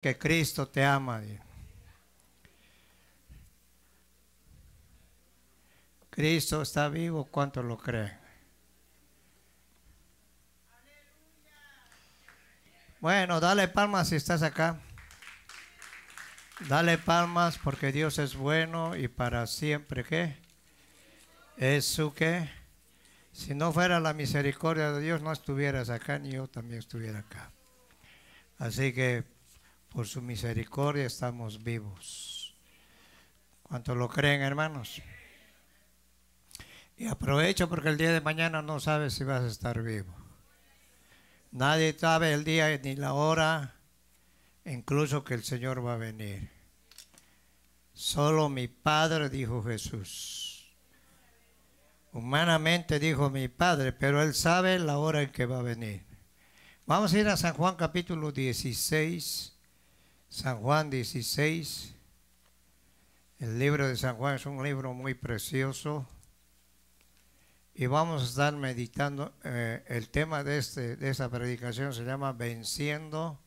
que Cristo te ama. Cristo está vivo, ¿cuántos lo creen? Bueno, dale palmas si estás acá. Dale palmas porque Dios es bueno y para siempre, ¿qué? Es su que. Si no fuera la misericordia de Dios, no estuvieras acá ni yo también estuviera acá. Así que por su misericordia estamos vivos. ¿Cuántos lo creen, hermanos? Y aprovecho porque el día de mañana no sabes si vas a estar vivo. Nadie sabe el día ni la hora, incluso que el Señor va a venir. Solo mi Padre, dijo Jesús. Humanamente dijo mi Padre, pero Él sabe la hora en que va a venir. Vamos a ir a San Juan capítulo 16, San Juan 16. El libro de San Juan es un libro muy precioso. Y vamos a estar meditando. Eh, el tema de, este, de esta predicación se llama Venciendo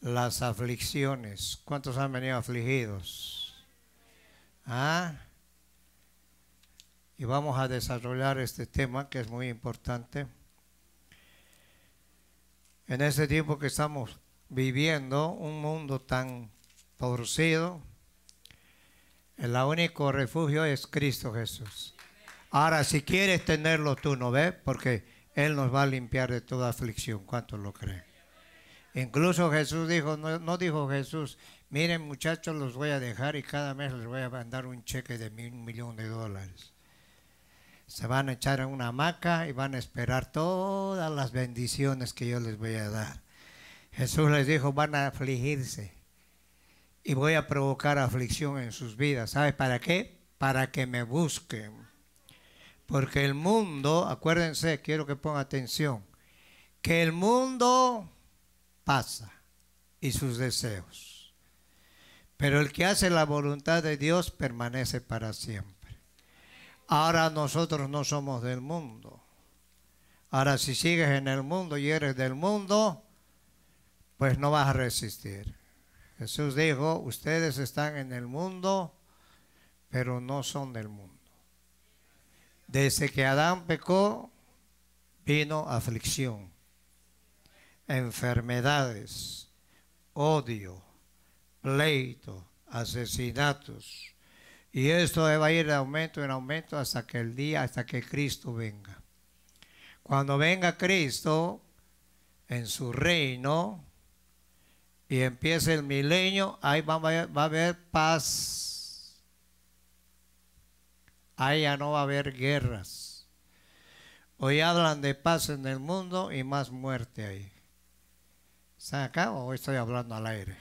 las aflicciones. ¿Cuántos han venido afligidos? ¿Ah? Y vamos a desarrollar este tema que es muy importante. En este tiempo que estamos viviendo un mundo tan torcido, el único refugio es Cristo Jesús. Ahora, si quieres tenerlo tú, ¿no ves? Porque Él nos va a limpiar de toda aflicción. ¿Cuántos lo creen? Incluso Jesús dijo, no, dijo Jesús, miren muchachos, los voy a dejar y cada mes les voy a mandar un cheque de mil, millones millón de dólares. Se van a echar en una hamaca y van a esperar todas las bendiciones que yo les voy a dar. Jesús les dijo, van a afligirse y voy a provocar aflicción en sus vidas. ¿Sabes para qué? Para que me busquen. Porque el mundo, acuérdense, quiero que pongan atención, que el mundo pasa y sus deseos. Pero el que hace la voluntad de Dios permanece para siempre. Ahora nosotros no somos del mundo. Ahora si sigues en el mundo y eres del mundo, pues no vas a resistir. Jesús dijo, ustedes están en el mundo, pero no son del mundo. Desde que Adán pecó, vino aflicción, enfermedades, odio, pleito, asesinatos. Y esto va a ir de aumento en aumento hasta que el día, hasta que Cristo venga. Cuando venga Cristo en su reino, y empieza el milenio, ahí va a, haber, va a haber paz. Ahí ya no va a haber guerras. Hoy hablan de paz en el mundo y más muerte ahí. ¿Están acá o hoy estoy hablando al aire?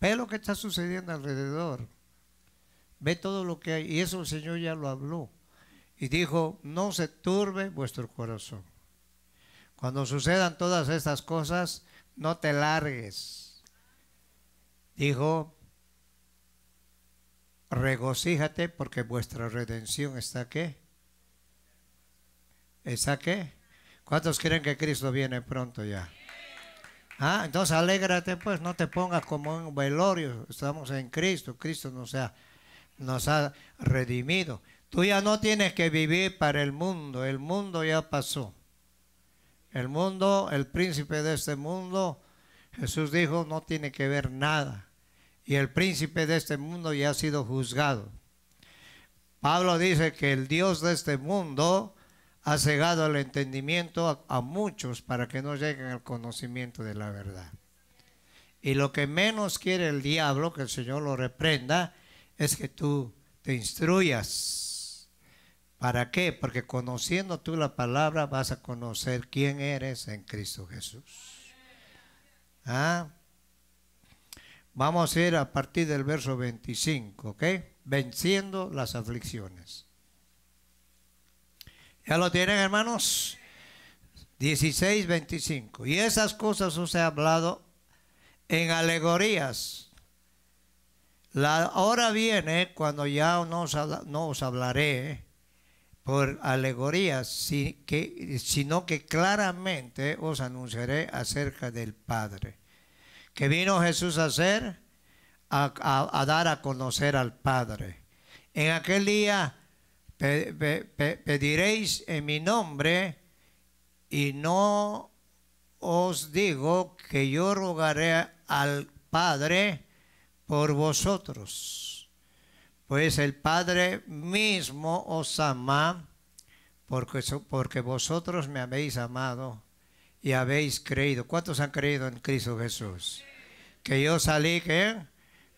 Ve lo que está sucediendo alrededor. Ve todo lo que hay. Y eso el Señor ya lo habló. Y dijo, no se turbe vuestro corazón. Cuando sucedan todas estas cosas, no te largues. Dijo, regocíjate porque vuestra redención está aquí ¿Está aquí ¿Cuántos creen que Cristo viene pronto ya? Ah, entonces alégrate pues, no te pongas como un velorio, estamos en Cristo, Cristo nos ha, nos ha redimido. Tú ya no tienes que vivir para el mundo, el mundo ya pasó el mundo, el príncipe de este mundo, Jesús dijo, no tiene que ver nada. Y el príncipe de este mundo ya ha sido juzgado. Pablo dice que el Dios de este mundo ha cegado el entendimiento a, muchos para que no lleguen al conocimiento de la verdad. Y lo que menos quiere el diablo, que el Señor lo reprenda, es que tú te instruyas ¿Para qué? Porque conociendo tú la palabra vas a conocer quién eres en Cristo Jesús. ¿Ah? Vamos a ir a partir del verso 25, ¿ok? Venciendo las aflicciones. ¿Ya lo tienen, hermanos? 16, 25. Y esas cosas os he hablado en alegorías. La hora viene cuando ya no no os hablaré ¿eh? por alegorías, sino que claramente os anunciaré acerca del Padre. que vino Jesús a hacer? A, dar a conocer al Padre. En aquel día pediréis en mi nombre y no os digo que yo rogaré al Padre por vosotros pues el Padre mismo os ama, porque, porque vosotros me habéis amado y habéis creído. ¿Cuántos han creído en Cristo Jesús? Que yo salí,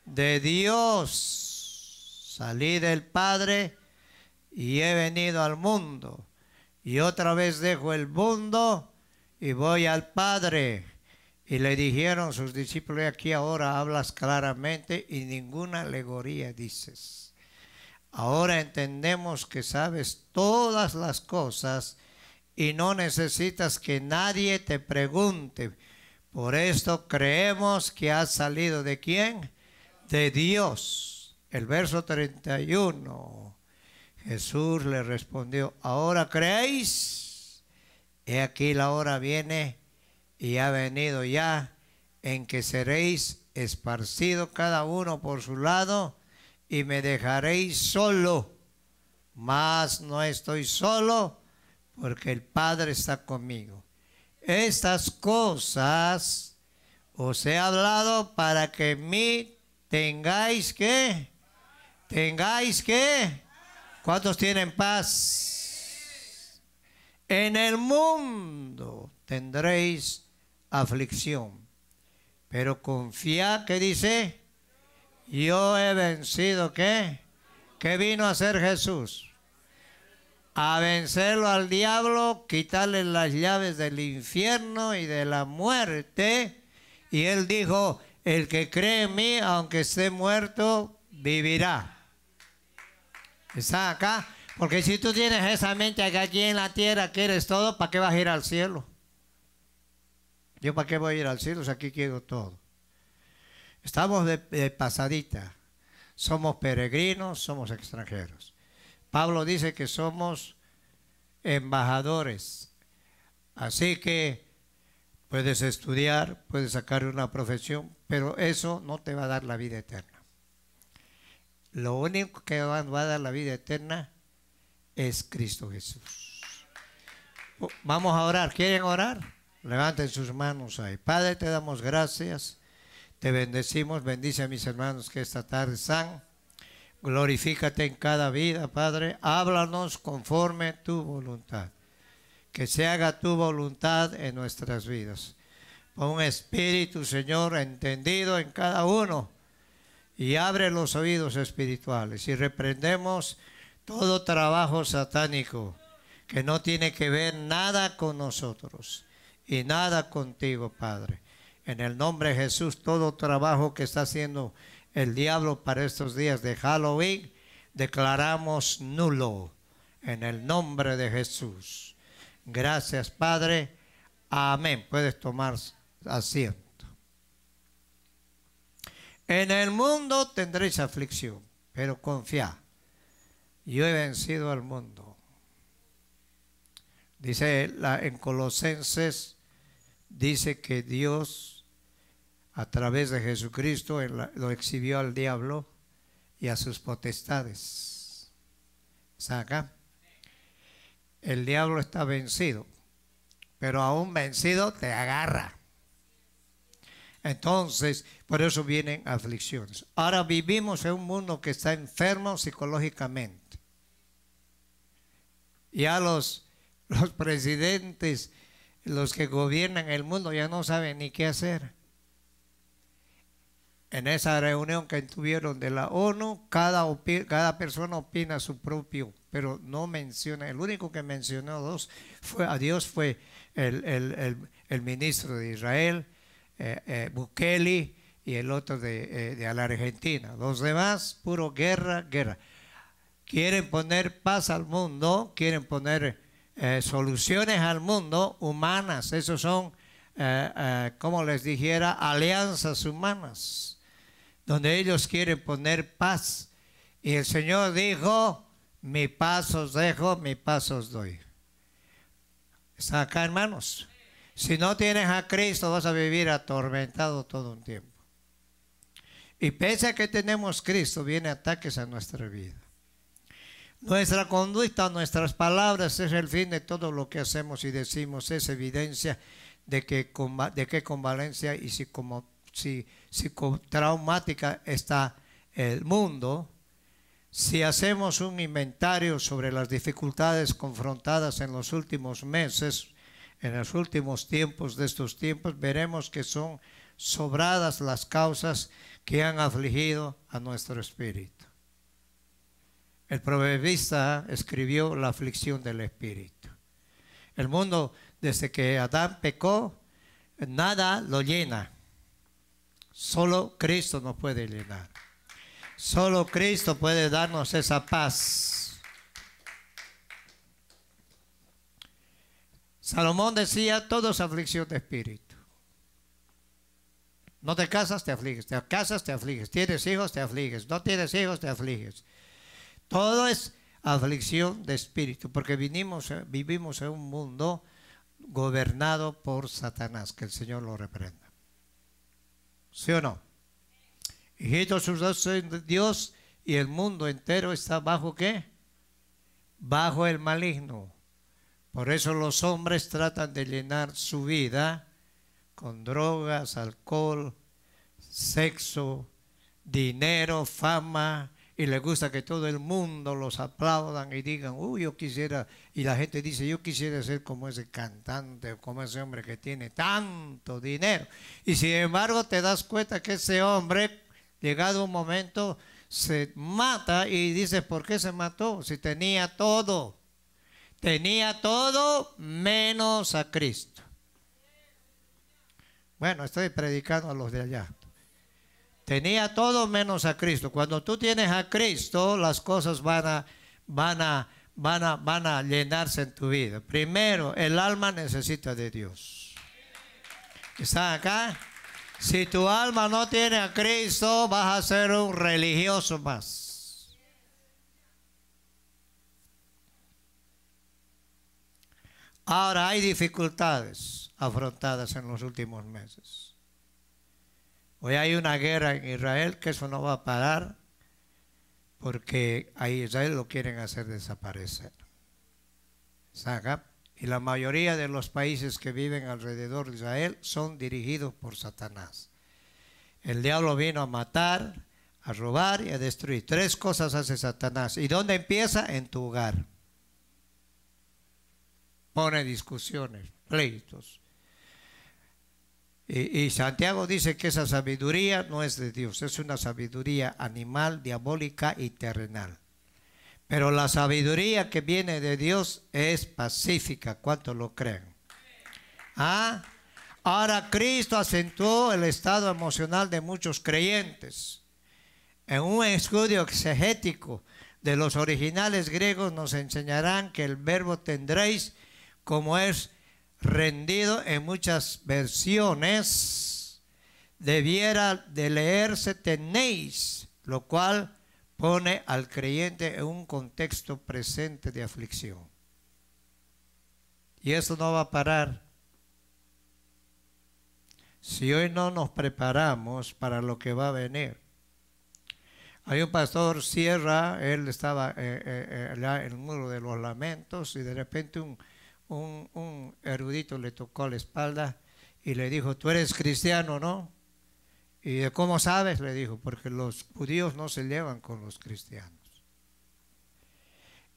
De Dios, salí del Padre y he venido al mundo. Y otra vez dejo el mundo y voy al Padre. Y le dijeron sus discípulos, aquí ahora hablas claramente y ninguna alegoría dices. Ahora entendemos que sabes todas las cosas y no necesitas que nadie te pregunte. Por esto creemos que has salido de quién? De Dios. El verso 31. Jesús le respondió, ahora creéis. He aquí la hora viene y ha venido ya en que seréis esparcido cada uno por su lado y me dejaréis solo. Mas no estoy solo porque el Padre está conmigo. Estas cosas os he hablado para que en mí tengáis que, tengáis que, ¿cuántos tienen paz? En el mundo tendréis aflicción. Pero confía, que dice? Yo he vencido, que que vino a ser Jesús? A vencerlo al diablo, quitarle las llaves del infierno y de la muerte. Y él dijo, el que cree en mí, aunque esté muerto, vivirá. Está acá. Porque si tú tienes esa mente que aquí en la tierra quieres todo, ¿para qué vas a ir al cielo? Yo para qué voy a ir al cielo si aquí quiero todo. Estamos de, de pasadita. Somos peregrinos, somos extranjeros. Pablo dice que somos embajadores. Así que puedes estudiar, puedes sacar una profesión, pero eso no te va a dar la vida eterna. Lo único que va a dar la vida eterna es Cristo Jesús. Oh, vamos a orar. ¿Quieren orar? Levanten sus manos ahí. Padre, te damos gracias. Te bendecimos. Bendice a mis hermanos que esta tarde están. Glorifícate en cada vida, Padre. Háblanos conforme tu voluntad. Que se haga tu voluntad en nuestras vidas. Pon un espíritu, Señor, entendido en cada uno. Y abre los oídos espirituales. Y reprendemos todo trabajo satánico que no tiene que ver nada con nosotros y nada contigo, Padre. En el nombre de Jesús, todo trabajo que está haciendo el diablo para estos días de Halloween, declaramos nulo. En el nombre de Jesús. Gracias, Padre. Amén. Puedes tomar asiento. En el mundo tendréis aflicción, pero confía. Yo he vencido al mundo. Dice en Colosenses dice que Dios a través de Jesucristo lo exhibió al diablo y a sus potestades. ¿Está acá? El diablo está vencido, pero aún vencido te agarra. Entonces, por eso vienen aflicciones. Ahora vivimos en un mundo que está enfermo psicológicamente. Ya los, los presidentes los que gobiernan el mundo ya no saben ni qué hacer. En esa reunión que tuvieron de la ONU, cada, persona opina su propio, pero no menciona, el único que mencionó dos fue, a Dios fue el, ministro de Israel, eh, eh, Bukele, y el otro de, eh, la Argentina. Los demás, puro guerra, guerra. Quieren poner paz al mundo, quieren poner eh, soluciones al mundo humanas, esos son, eh, eh, como les dijera, alianzas humanas, donde ellos quieren poner paz. Y el Señor dijo, mi paz os dejo, mi paz os doy. Está acá, hermanos. Si no tienes a Cristo, vas a vivir atormentado todo un tiempo. Y pese a que tenemos Cristo, vienen ataques a nuestra vida. Nuestra conducta, nuestras palabras es el fin de todo lo que hacemos y decimos, es evidencia de que, de con Valencia y como si, psicotraumática está el mundo. Si hacemos un inventario sobre las dificultades confrontadas en los últimos meses, en los últimos tiempos de estos tiempos, veremos que son sobradas las causas que han afligido a nuestro espíritu. El proverbista escribió la aflicción del espíritu. El mundo, desde que Adán pecó, nada lo llena. Solo Cristo nos puede llenar. Solo Cristo puede darnos esa paz. Salomón decía, todo es aflicción de espíritu. No te casas, te afliges. Te casas, te afliges. Tienes hijos, te afliges. No tienes hijos, te afliges. Todo es aflicción de espíritu, porque vinimos, eh, vivimos en un mundo gobernado por Satanás, que el Señor lo reprenda. ¿Sí o no? Hijitos, su soy Dios y el mundo entero está bajo qué? Bajo el maligno. Por eso los hombres tratan de llenar su vida con drogas, alcohol, sexo, dinero, fama, y le gusta que todo el mundo los aplaudan y digan, uy, yo quisiera, y la gente dice, yo quisiera ser como ese cantante o como ese hombre que tiene tanto dinero. Y sin embargo te das cuenta que ese hombre, llegado un momento, se mata y dice ¿por qué se mató? Si tenía todo, tenía todo menos a Cristo. Bueno, estoy predicando a los de allá. Tenía todo menos a Cristo. Cuando tú tienes a Cristo, las cosas van a, van a, van a, llenarse en tu vida. Primero, el alma necesita de Dios. ¿Están acá? Si tu alma no tiene a Cristo, vas a ser un religioso más. Ahora hay dificultades afrontadas en los últimos meses. Hoy hay una guerra en Israel que eso no va a parar porque a Israel lo quieren hacer desaparecer. Y la mayoría de los países que viven alrededor de Israel son dirigidos por Satanás. El diablo vino a matar, a robar y a destruir. Tres cosas hace Satanás. ¿Y dónde empieza? En tu hogar. Pone discusiones, pleitos, y, Santiago dice que esa sabiduría no es de Dios, es una sabiduría animal, diabólica y terrenal. Pero la sabiduría que viene de Dios es pacífica, ¿cuánto lo creen? ¿Ah? Ahora Cristo acentuó el estado emocional de muchos creyentes. En un estudio exegético de los originales griegos nos enseñarán que el verbo tendréis como es rendido en muchas versiones, debiera de leerse tenéis, lo cual pone al creyente en un contexto presente de aflicción. Y eso no va a parar. Si hoy no nos preparamos para lo que va a venir. Hay un pastor Sierra, él estaba eh, eh, eh, allá en el muro de los lamentos y de repente un, un, erudito le tocó la espalda y le dijo, tú eres cristiano, ¿no? ¿Y cómo sabes? Le dijo, porque los judíos no se llevan con los cristianos.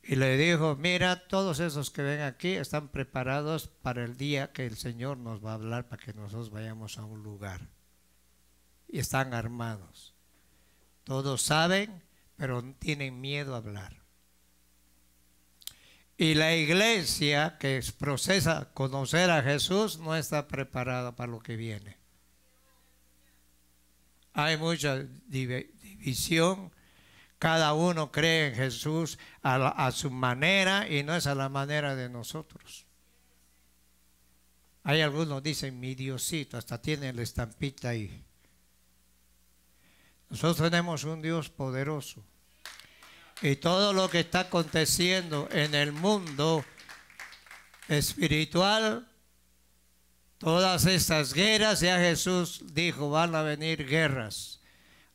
Y le dijo, mira, todos esos que ven aquí están preparados para el día que el Señor nos va a hablar para que nosotros vayamos a un lugar. Y están armados. Todos saben, pero tienen miedo a hablar. Y la iglesia que procesa conocer a Jesús no está preparada para lo que viene. Hay mucha división. Cada uno cree en Jesús a, su manera y no es a la manera de nosotros. Hay algunos dicen, mi Diosito, hasta tienen la estampita ahí. Nosotros tenemos un Dios poderoso y todo lo que está aconteciendo en el mundo espiritual, todas estas guerras, ya Jesús dijo, van a venir guerras,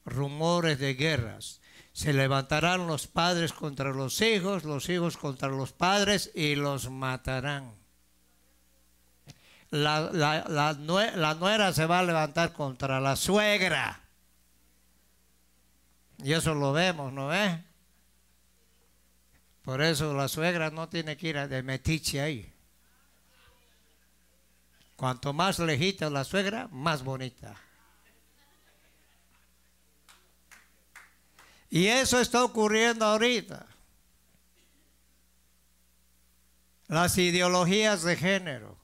rumores de guerras. Se levantarán los padres contra los hijos, los hijos contra los padres y los matarán. La, nuera se va a levantar contra la suegra. Y eso lo vemos, ¿no es? Por eso la suegra no tiene que ir de metiche ahí. Cuanto más lejita la suegra, más bonita. Y eso está ocurriendo ahorita. Las ideologías de género.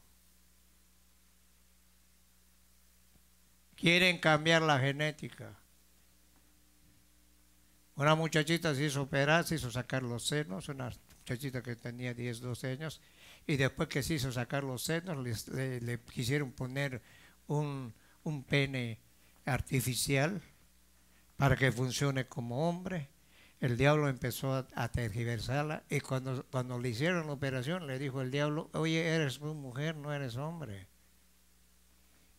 Quieren cambiar la genética. Una muchachita se hizo operar, se hizo sacar los senos, una muchachita que tenía 10, 12 años, y después que se hizo sacar los senos, le, quisieron poner un, pene artificial para que funcione como hombre. El diablo empezó a, tergiversarla y cuando, cuando le hicieron la operación le dijo el diablo, oye, eres mujer, no eres hombre.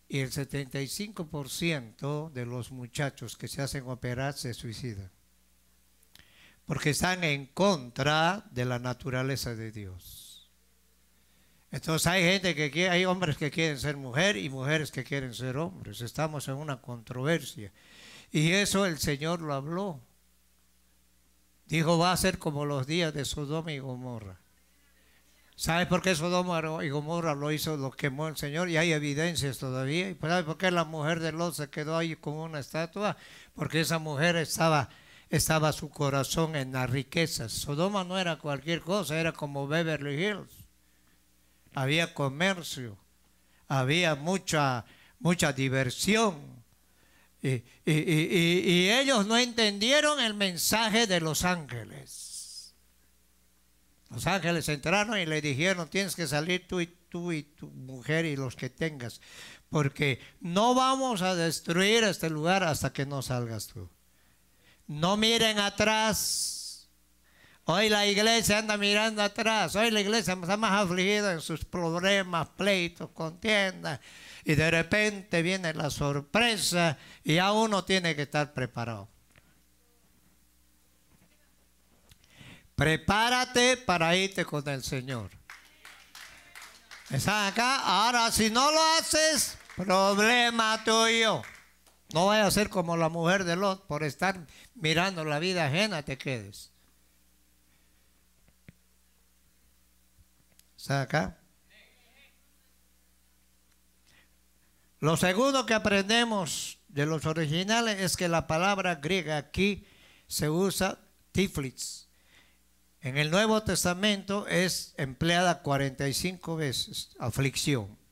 Y el 75% de los muchachos que se hacen operar se suicidan porque están en contra de la naturaleza de Dios. Entonces hay gente que quiere, hay hombres que quieren ser mujer y mujeres que quieren ser hombres. Estamos en una controversia. Y eso el Señor lo habló. Dijo, va a ser como los días de Sodoma y Gomorra. ¿Sabes por qué Sodoma y Gomorra lo hizo, lo quemó el Señor? Y hay evidencias todavía. ¿Y sabes por qué la mujer de Lot se quedó ahí como una estatua? Porque esa mujer estaba estaba su corazón en las riquezas. Sodoma no era cualquier cosa, era como Beverly Hills. Había comercio, había mucha, mucha diversión. Y, y ellos no entendieron el mensaje de los ángeles. Los ángeles entraron y le dijeron, tienes que salir tú y tú y tu mujer y los que tengas, porque no vamos a destruir este lugar hasta que no salgas tú. No miren atrás. Hoy la iglesia anda mirando atrás. Hoy la iglesia está más afligida en sus problemas, pleitos, contiendas. Y de repente viene la sorpresa y ya uno tiene que estar preparado. Prepárate para irte con el Señor. ¿Están acá? Ahora, si no lo haces, problema tuyo. No vaya a ser como la mujer de Lot, por estar mirando la vida ajena te quedes. ¿Está acá? Lo segundo que aprendemos de los originales es que la palabra griega aquí se usa tiflitz. En el Nuevo Testamento es empleada 45 veces, aflicción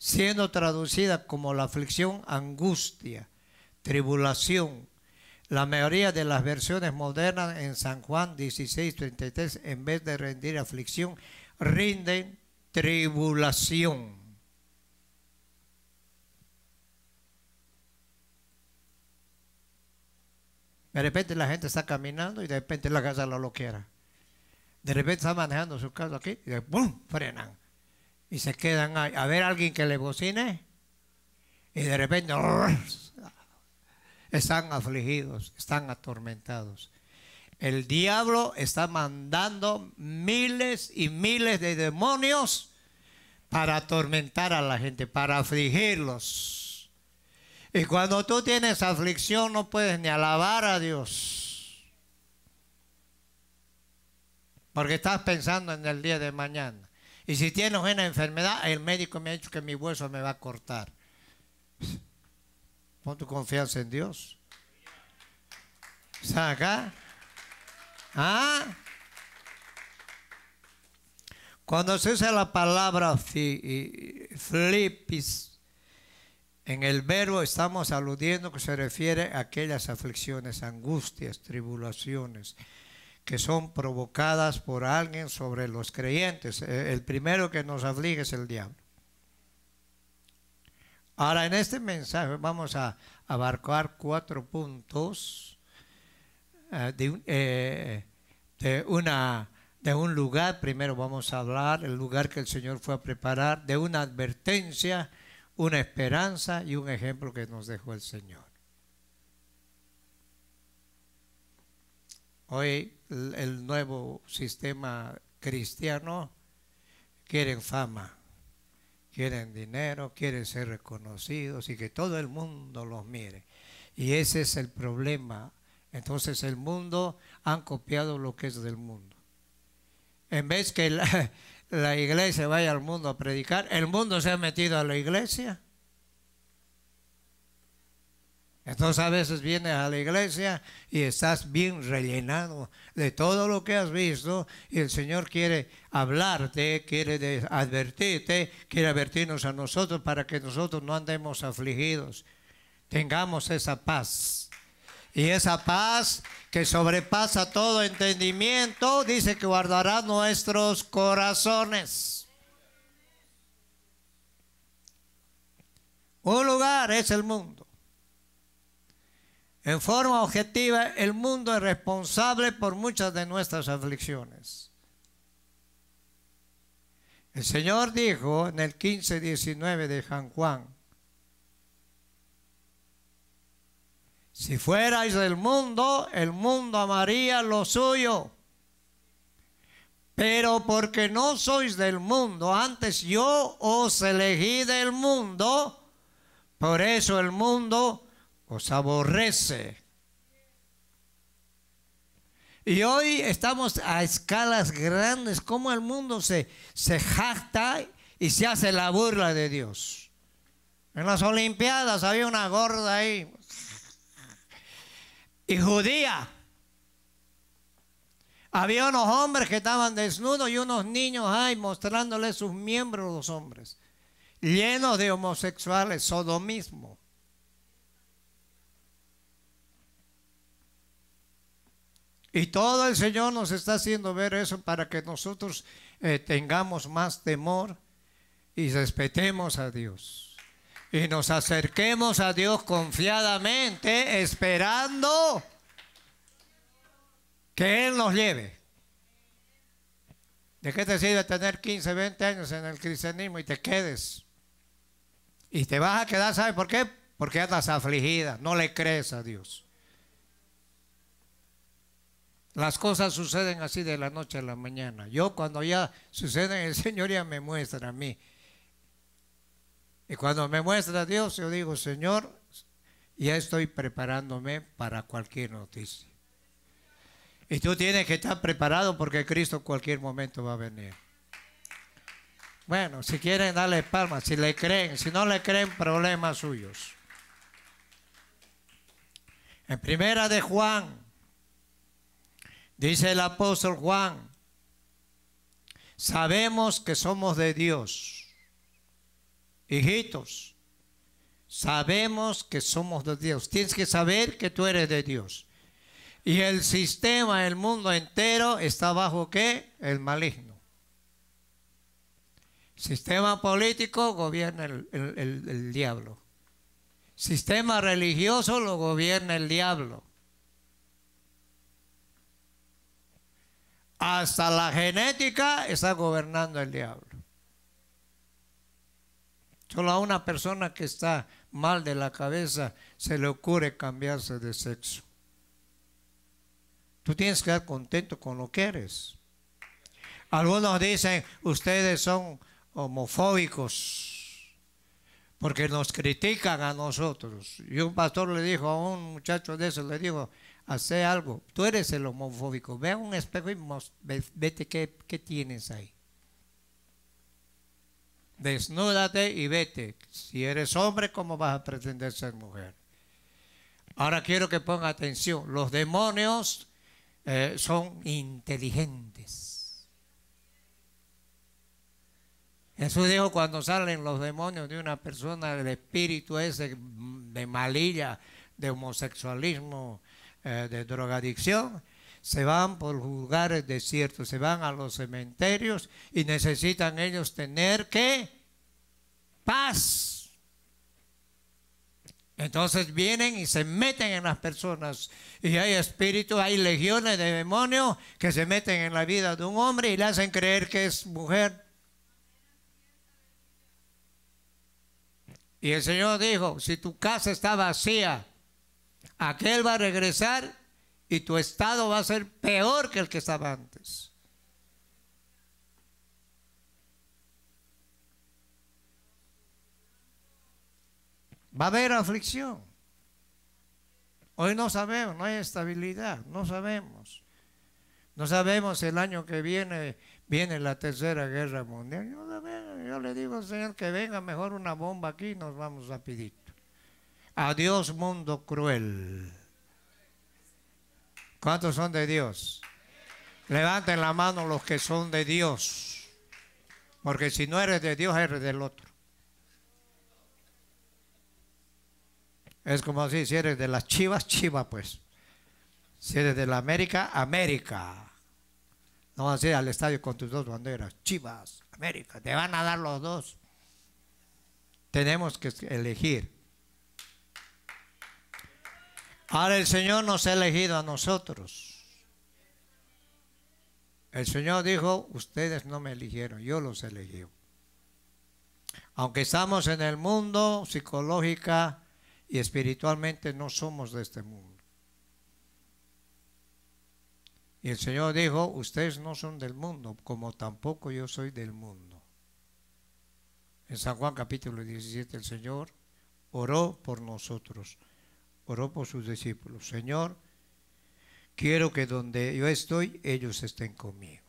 siendo traducida como la aflicción angustia, tribulación. La mayoría de las versiones modernas en San Juan 16:33, en vez de rendir aflicción, rinden tribulación. De repente la gente está caminando y de repente la casa lo loquera. De repente está manejando su casa aquí y de frenan y se quedan ahí. A ver, alguien que le bocine y de repente están afligidos, están atormentados. El diablo está mandando miles y miles de demonios para atormentar a la gente, para afligirlos. Y cuando tú tienes aflicción no puedes ni alabar a Dios. Porque estás pensando en el día de mañana. Y si tiene una enfermedad, el médico me ha dicho que mi hueso me va a cortar. Pon tu confianza en Dios. ¿Está ¿Ah? Cuando se usa la palabra flipis, en el verbo estamos aludiendo que se refiere a aquellas aflicciones, angustias, tribulaciones, que son provocadas por alguien sobre los creyentes. Eh, el primero que nos aflige es el diablo. Ahora, en este mensaje vamos a abarcar cuatro puntos eh, de, eh, de, una, de un lugar. Primero vamos a hablar el lugar que el Señor fue a preparar, de una advertencia, una esperanza y un ejemplo que nos dejó el Señor. Hoy el nuevo sistema cristiano quiere fama, quieren dinero, quieren ser reconocidos y que todo el mundo los mire. Y ese es el problema. Entonces el mundo han copiado lo que es del mundo. En vez que la, la iglesia vaya al mundo a predicar, el mundo se ha metido a la iglesia entonces a veces vienes a la iglesia y estás bien rellenado de todo lo que has visto y el Señor quiere hablarte, quiere advertirte, quiere advertirnos a nosotros para que nosotros no andemos afligidos. Tengamos esa paz. Y esa paz que sobrepasa todo entendimiento, dice que guardará nuestros corazones. Un lugar es el mundo. En forma objetiva, el mundo es responsable por muchas de nuestras aflicciones. El Señor dijo en el 1519 de San Juan, si fuerais del mundo, el mundo amaría lo suyo. Pero porque no sois del mundo, antes yo os elegí del mundo, por eso el mundo os aborrece. Y hoy estamos a escalas grandes, como el mundo se, se jacta y se hace la burla de Dios. En las Olimpiadas había una gorda ahí, y judía. Había unos hombres que estaban desnudos y unos niños ahí mostrándoles sus miembros los hombres, llenos de homosexuales, sodomismo. Y todo el Señor nos está haciendo ver eso para que nosotros eh, tengamos más temor y respetemos a Dios. Y nos acerquemos a Dios confiadamente, esperando que Él nos lleve. ¿De qué te sirve tener 15, 20 años en el cristianismo y te quedes? Y te vas a quedar, ¿sabes por qué? Porque estás afligida, no le crees a Dios. Las cosas suceden así de la noche a la mañana. Yo cuando ya suceden, el Señor ya me muestra a mí. Y cuando me muestra Dios, yo digo, Señor, ya estoy preparándome para cualquier noticia. Y tú tienes que estar preparado porque Cristo en cualquier momento va a venir. Bueno, si quieren darle palmas, si le creen, si no le creen, problemas suyos. En primera de Juan Dice el apóstol Juan, sabemos que somos de Dios. Hijitos, sabemos que somos de Dios. Tienes que saber que tú eres de Dios. Y el sistema, el mundo entero, está bajo qué? El maligno. Sistema político gobierna el, el diablo. Sistema religioso lo gobierna el diablo. Hasta la genética está gobernando el diablo. Solo a una persona que está mal de la cabeza se le ocurre cambiarse de sexo. Tú tienes que estar contento con lo que eres. Algunos dicen, ustedes son homofóbicos, porque nos critican a nosotros. Y un pastor le dijo a un muchacho de eso, le dijo, ...hace algo. Tú eres el homofóbico. Ve a un espejo y vete qué, tienes ahí. Desnúdate y vete. Si eres hombre, ¿cómo vas a pretender ser mujer? Ahora quiero que ponga atención. Los demonios eh, son inteligentes. Jesús dijo, cuando salen los demonios de una persona, el espíritu ese de malilla, de homosexualismo, eh, de drogadicción, se van por lugares desiertos, se van a los cementerios y necesitan ellos tener que paz. Entonces vienen y se meten en las personas y hay espíritus, hay legiones de demonios que se meten en la vida de un hombre y le hacen creer que es mujer. Y el Señor dijo, si tu casa está vacía, Aquel va a regresar y tu estado va a ser peor que el que estaba antes. Va a haber aflicción. Hoy no sabemos, no hay estabilidad, no sabemos. No sabemos el año que viene, viene la tercera guerra mundial. Yo, le digo, al Señor, que venga mejor una bomba aquí, y nos vamos a pedir. Adiós mundo cruel. ¿Cuántos son de Dios? Levanten la mano los que son de Dios. Porque si no eres de Dios, eres del otro. Es como así, si eres de las chivas, chiva pues. Si eres de la América, América. No vas a ir al estadio con tus dos banderas. Chivas, América. Te van a dar los dos. Tenemos que elegir. Ahora el Señor nos ha elegido a nosotros. El Señor dijo, ustedes no me eligieron, yo los elegí. Aunque estamos en el mundo psicológica y espiritualmente, no somos de este mundo. Y el Señor dijo, ustedes no son del mundo, como tampoco yo soy del mundo. En San Juan capítulo 17 el Señor oró por nosotros oró por sus discípulos, Señor, quiero que donde yo estoy, ellos estén conmigo.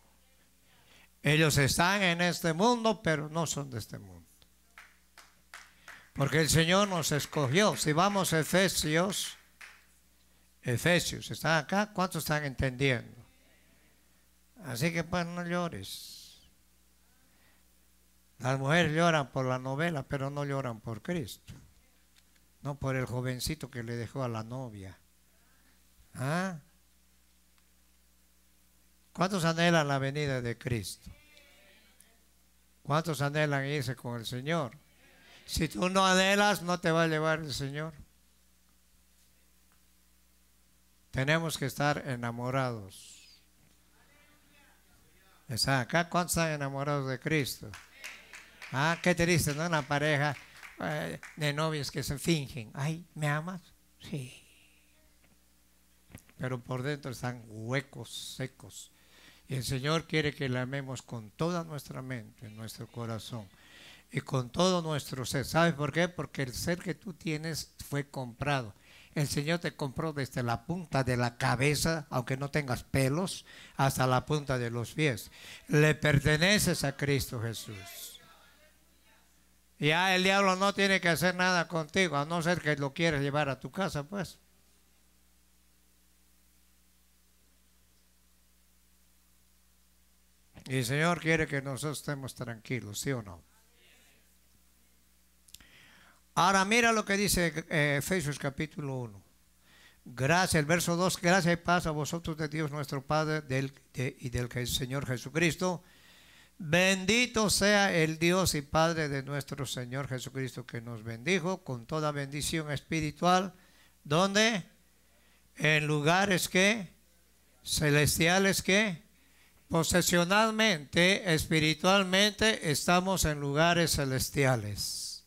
Ellos están en este mundo, pero no son de este mundo. Porque el Señor nos escogió. Si vamos a Efesios, Efesios, ¿están acá? ¿Cuántos están entendiendo? Así que pues no llores. Las mujeres lloran por la novela, pero no lloran por Cristo. No por el jovencito que le dejó a la novia. ¿Ah? ¿Cuántos anhelan la venida de Cristo? ¿Cuántos anhelan irse con el Señor? Si tú no anhelas, no te va a llevar el Señor. Tenemos que estar enamorados. ¿Están acá? ¿Cuántos están enamorados de Cristo? Ah, qué triste, ¿no? Una pareja eh, de novias que se fingen. Ay, ¿me amas? Sí. Pero por dentro están huecos, secos. Y el Señor quiere que le amemos con toda nuestra mente, nuestro corazón y con todo nuestro ser. ¿Sabes por qué? Porque el ser que tú tienes fue comprado. El Señor te compró desde la punta de la cabeza, aunque no tengas pelos, hasta la punta de los pies. Le perteneces a Cristo Jesús. Ya el diablo no tiene que hacer nada contigo, a no ser que lo quieras llevar a tu casa, pues. Y el Señor quiere que nosotros estemos tranquilos, ¿sí o no? Ahora mira lo que dice eh, Efesios capítulo 1. Gracias, el verso 2, gracias y paz a vosotros de Dios nuestro Padre y del Señor Jesucristo Bendito sea el Dios y Padre de nuestro Señor Jesucristo que nos bendijo con toda bendición espiritual. donde En lugares que celestiales que posesionalmente, espiritualmente, estamos en lugares celestiales.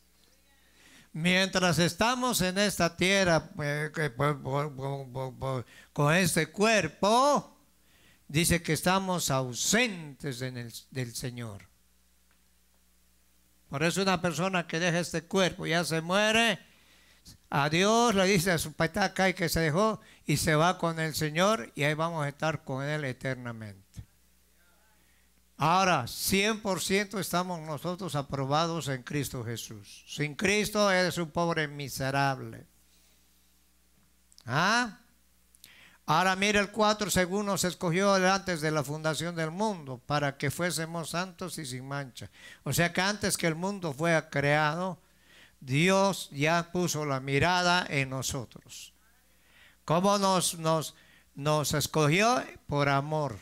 Mientras estamos en esta tierra eh, pues, con este cuerpo, dice que estamos ausentes del Señor. Por eso una persona que deja este cuerpo, ya se muere, a Dios le dice a su pataca y que se dejó y se va con el Señor y ahí vamos a estar con Él eternamente. Ahora, 100% estamos nosotros aprobados en Cristo Jesús. Sin Cristo eres un pobre miserable. ¿Ah? Ahora mira el 4, según nos escogió antes de la fundación del mundo, para que fuésemos santos y sin mancha. O sea que antes que el mundo fuera creado, Dios ya puso la mirada en nosotros. ¿Cómo nos, nos, nos escogió? Por amor.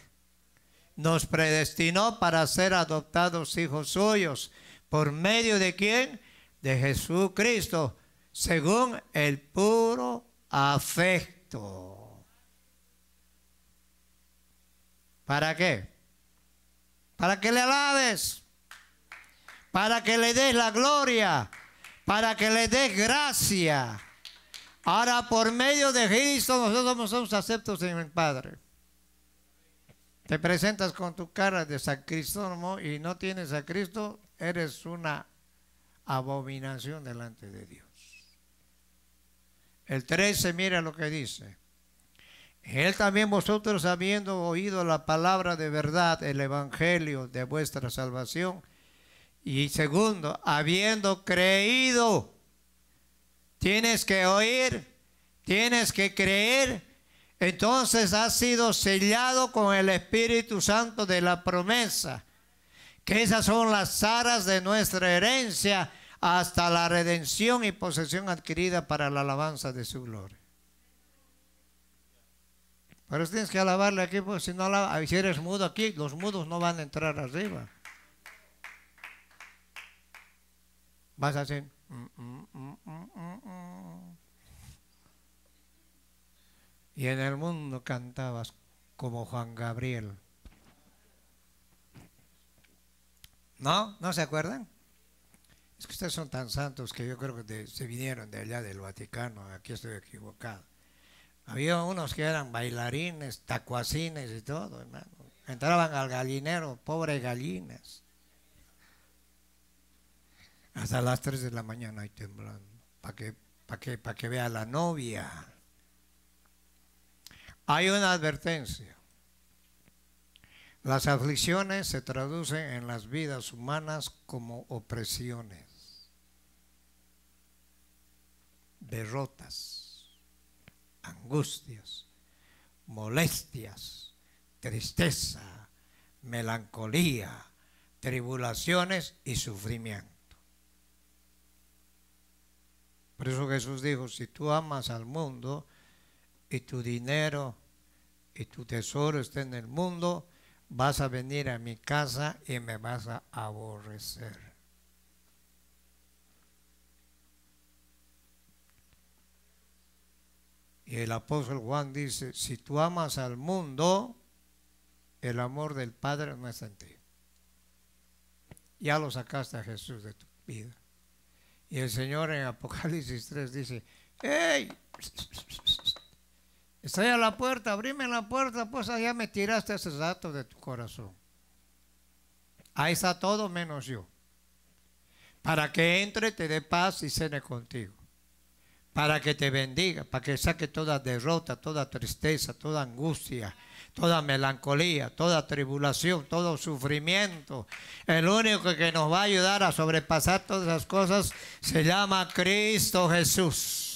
Nos predestinó para ser adoptados hijos suyos. ¿Por medio de quién? De Jesucristo, según el puro afecto. ¿Para qué? Para que le alabes, para que le des la gloria, para que le des gracia. Ahora por medio de Cristo nosotros somos aceptos en el Padre. Te presentas con tu cara de sacristónomo y no tienes a Cristo, eres una abominación delante de Dios. El 13, mira lo que dice. Él también vosotros habiendo oído la palabra de verdad, el evangelio de vuestra salvación. Y segundo, habiendo creído, tienes que oír, tienes que creer. Entonces has sido sellado con el Espíritu Santo de la promesa, que esas son las aras de nuestra herencia hasta la redención y posesión adquirida para la alabanza de su gloria. Pero tienes que alabarle aquí, pues si no alabas, si eres mudo aquí, los mudos no van a entrar arriba. Vas así. Y en el mundo cantabas como Juan Gabriel. ¿No? ¿No se acuerdan? Es que ustedes son tan santos que yo creo que se vinieron de allá del Vaticano. Aquí estoy equivocado. Había unos que eran bailarines, tacuacines y todo, hermano. Entraban al gallinero, pobres gallinas. Hasta las 3 de la mañana ahí temblando, para que, para que, que vea la novia. Hay una advertencia. Las aflicciones se traducen en las vidas humanas como opresiones, derrotas angustias, molestias, tristeza, melancolía, tribulaciones y sufrimiento. Por eso Jesús dijo, si tú amas al mundo y tu dinero y tu tesoro está en el mundo, vas a venir a mi casa y me vas a aborrecer. Y el apóstol Juan dice, si tú amas al mundo, el amor del Padre no está en ti. Ya lo sacaste a Jesús de tu vida. Y el Señor en Apocalipsis 3 dice, ¡Ey! Estoy a la puerta, abrime la puerta, pues allá me tiraste ese dato de tu corazón. Ahí está todo menos yo. Para que entre, te dé paz y cene contigo para que te bendiga, para que saque toda derrota, toda tristeza, toda angustia, toda melancolía, toda tribulación, todo sufrimiento. El único que nos va a ayudar a sobrepasar todas esas cosas se llama Cristo Jesús.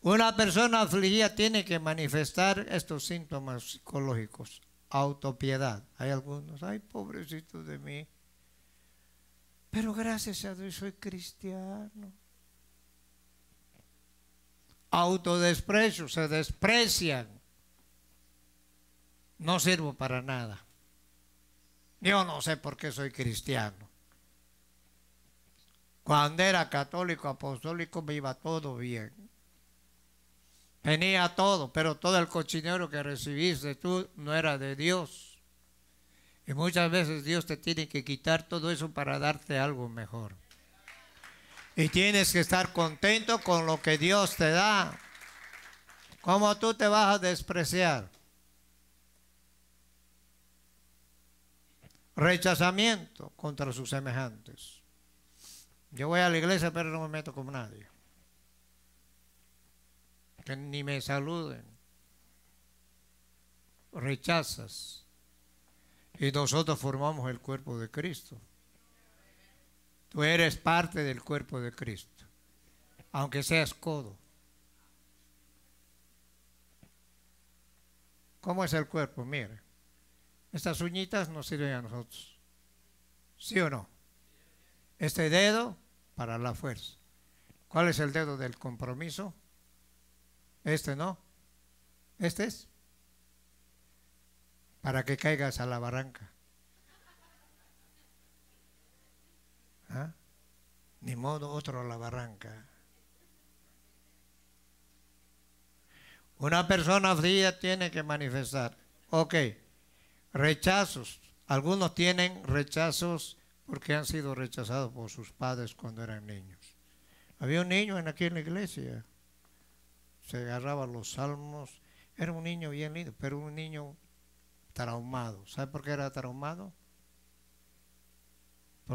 Una persona afligida tiene que manifestar estos síntomas psicológicos. Autopiedad. Hay algunos, ay, pobrecito de mí. Pero gracias a Dios soy cristiano autodesprecio, se desprecian. No sirvo para nada. Yo no sé por qué soy cristiano. Cuando era católico, apostólico, me iba todo bien. Tenía todo, pero todo el cochinero que recibiste tú no era de Dios. Y muchas veces Dios te tiene que quitar todo eso para darte algo mejor. Y tienes que estar contento con lo que Dios te da. ¿Cómo tú te vas a despreciar? Rechazamiento contra sus semejantes. Yo voy a la iglesia, pero no me meto con nadie. Que ni me saluden. Rechazas. Y nosotros formamos el cuerpo de Cristo. Tú eres parte del cuerpo de Cristo, aunque seas codo. ¿Cómo es el cuerpo? Mire, estas uñitas nos sirven a nosotros. ¿Sí o no? Este dedo para la fuerza. ¿Cuál es el dedo del compromiso? Este no. Este es. Para que caigas a la barranca. ¿Ah? Ni modo otro a la barranca. Una persona fría tiene que manifestar. Ok, rechazos. Algunos tienen rechazos porque han sido rechazados por sus padres cuando eran niños. Había un niño aquí en la iglesia. Se agarraba los salmos. Era un niño bien lindo, pero un niño traumado. ¿Sabe por qué era traumado?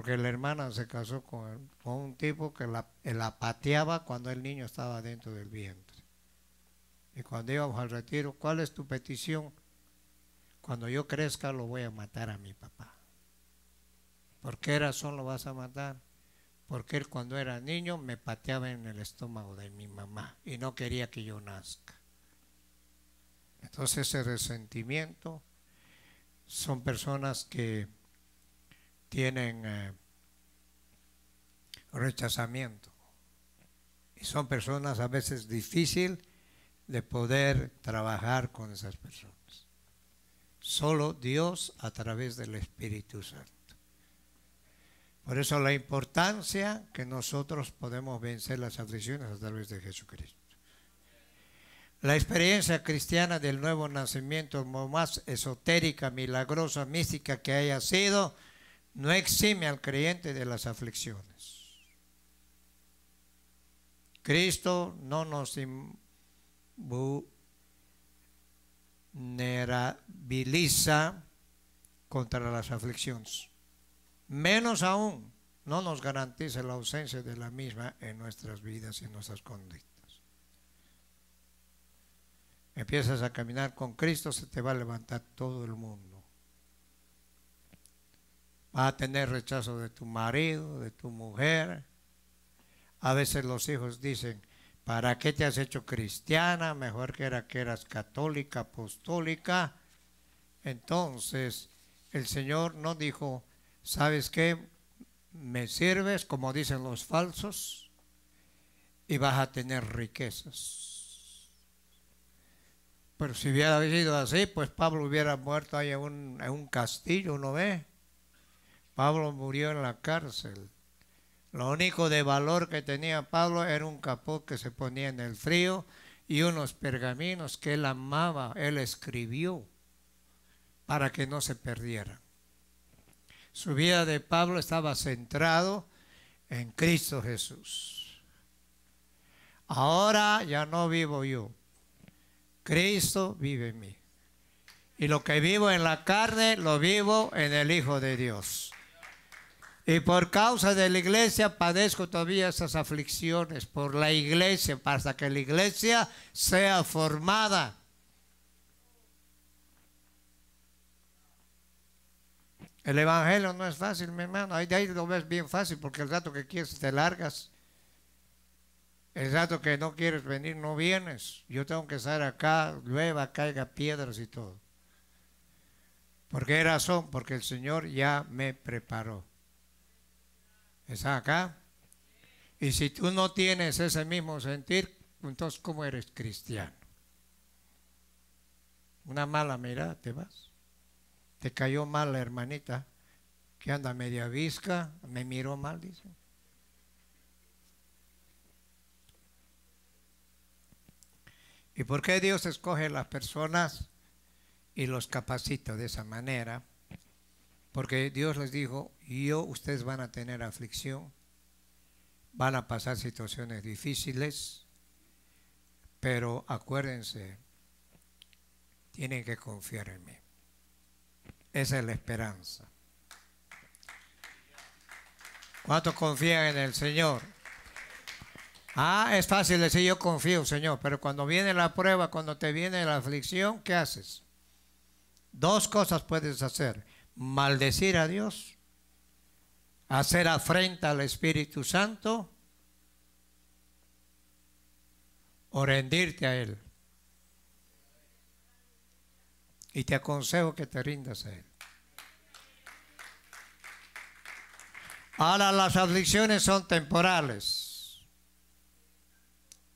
porque la hermana se casó con, un tipo que la, eh, la, pateaba cuando el niño estaba dentro del vientre. Y cuando íbamos al retiro, ¿cuál es tu petición? Cuando yo crezca lo voy a matar a mi papá. ¿Por qué razón lo vas a matar? Porque él cuando era niño me pateaba en el estómago de mi mamá y no quería que yo nazca. Entonces ese resentimiento son personas que tienen eh, rechazamiento. Y son personas a veces difícil de poder trabajar con esas personas. Solo Dios a través del Espíritu Santo. Por eso la importancia que nosotros podemos vencer las aflicciones a través de Jesucristo. La experiencia cristiana del nuevo nacimiento, más esotérica, milagrosa, mística que haya sido, no exime al creyente de las aflicciones. Cristo no nos vulnerabiliza contra las aflicciones. Menos aún, no nos garantiza la ausencia de la misma en nuestras vidas y en nuestras conductas. Empiezas a caminar con Cristo, se te va a levantar todo el mundo a tener rechazo de tu marido, de tu mujer. A veces los hijos dicen, ¿para qué te has hecho cristiana? Mejor que era que eras católica, apostólica. Entonces, el Señor no dijo, ¿sabes qué? Me sirves, como dicen los falsos, y vas a tener riquezas. Pero si hubiera sido así, pues Pablo hubiera muerto ahí en un, en un castillo, ¿no ve? Pablo murió en la cárcel. Lo único de valor que tenía Pablo era un capó que se ponía en el frío y unos pergaminos que él amaba, él escribió para que no se perdieran. Su vida de Pablo estaba centrado en Cristo Jesús. Ahora ya no vivo yo, Cristo vive en mí. Y lo que vivo en la carne, lo vivo en el Hijo de Dios. Y por causa de la iglesia padezco todavía esas aflicciones, por la iglesia, hasta que la iglesia sea formada. El evangelio no es fácil, mi hermano. Ahí de ahí lo ves bien fácil, porque el rato que quieres te largas. El rato que no quieres venir, no vienes. Yo tengo que estar acá, llueva, caiga piedras y todo. ¿Por qué razón? Porque el Señor ya me preparó es acá? Y si tú no tienes ese mismo sentir, entonces ¿cómo eres cristiano? Una mala mirada, ¿te vas? Te cayó mal la hermanita, que anda media visca, me miró mal, dice. ¿Y por qué Dios escoge las personas y los capacita de esa manera? Porque Dios les dijo, yo, ustedes van a tener aflicción, van a pasar situaciones difíciles, pero acuérdense, tienen que confiar en mí. Esa es la esperanza. ¿Cuántos confían en el Señor? Ah, es fácil decir yo confío, Señor, pero cuando viene la prueba, cuando te viene la aflicción, ¿qué haces? Dos cosas puedes hacer maldecir a Dios, hacer afrenta al Espíritu Santo o rendirte a Él. Y te aconsejo que te rindas a Él. Ahora las aflicciones son temporales.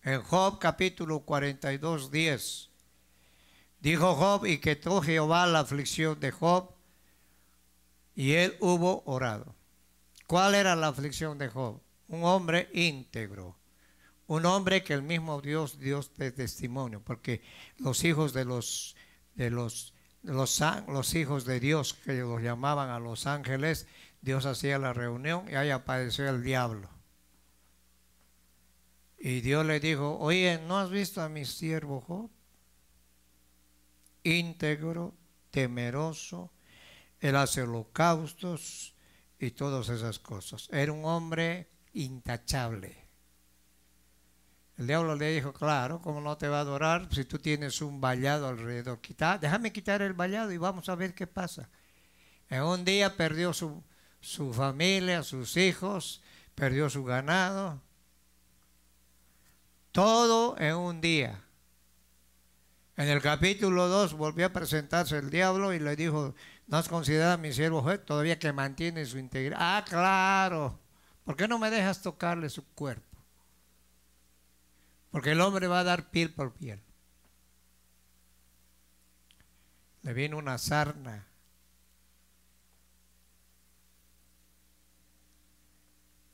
En Job capítulo 42, 10. Dijo Job, y que todo Jehová la aflicción de Job y él hubo orado. ¿Cuál era la aflicción de Job? Un hombre íntegro, un hombre que el mismo Dios dio de testimonio, porque los hijos de los, de los, los, los hijos de Dios, que los llamaban a los ángeles, Dios hacía la reunión y ahí apareció el diablo. Y Dios le dijo, oye, ¿no has visto a mi siervo Job? Íntegro, temeroso, él hace holocaustos y todas esas cosas. Era un hombre intachable. El diablo le dijo, claro, ¿cómo no te va a adorar si tú tienes un vallado alrededor? Quita, déjame quitar el vallado y vamos a ver qué pasa. En un día perdió su, su familia, sus hijos, perdió su ganado. Todo en un día. En el capítulo 2 volvió a presentarse el diablo y le dijo, no es considerado mi siervo todavía que mantiene su integridad. Ah, claro. ¿Por qué no me dejas tocarle su cuerpo? Porque el hombre va a dar piel por piel. Le viene una sarna.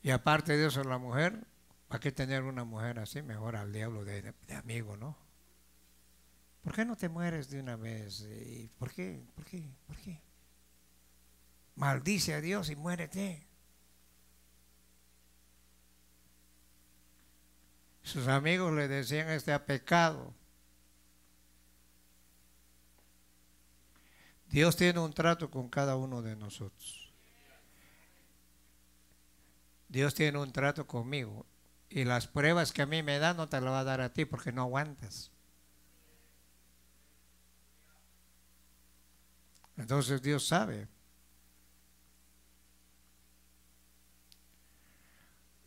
Y aparte de eso, la mujer, ¿para qué tener una mujer así? Mejor al diablo de, de amigo, ¿no? ¿Por qué no te mueres de una vez? por qué? ¿Por qué? ¿Por qué? maldice a Dios y muérete. Sus amigos le decían, este a pecado. Dios tiene un trato con cada uno de nosotros. Dios tiene un trato conmigo. Y las pruebas que a mí me dan no te las va a dar a ti porque no aguantas. Entonces Dios sabe.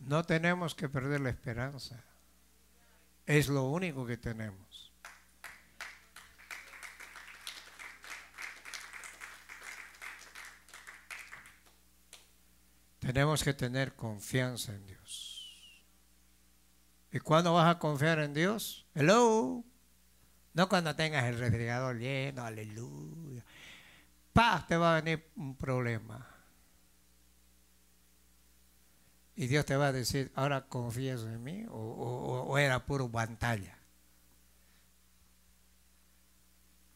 No tenemos que perder la esperanza. Es lo único que tenemos. Tenemos que tener confianza en Dios. ¿Y cuándo vas a confiar en Dios? Hello. No cuando tengas el refrigerador lleno, aleluya. Paz, te va a venir un problema. y Dios te va a decir, ahora confías en mí, o, era puro pantalla.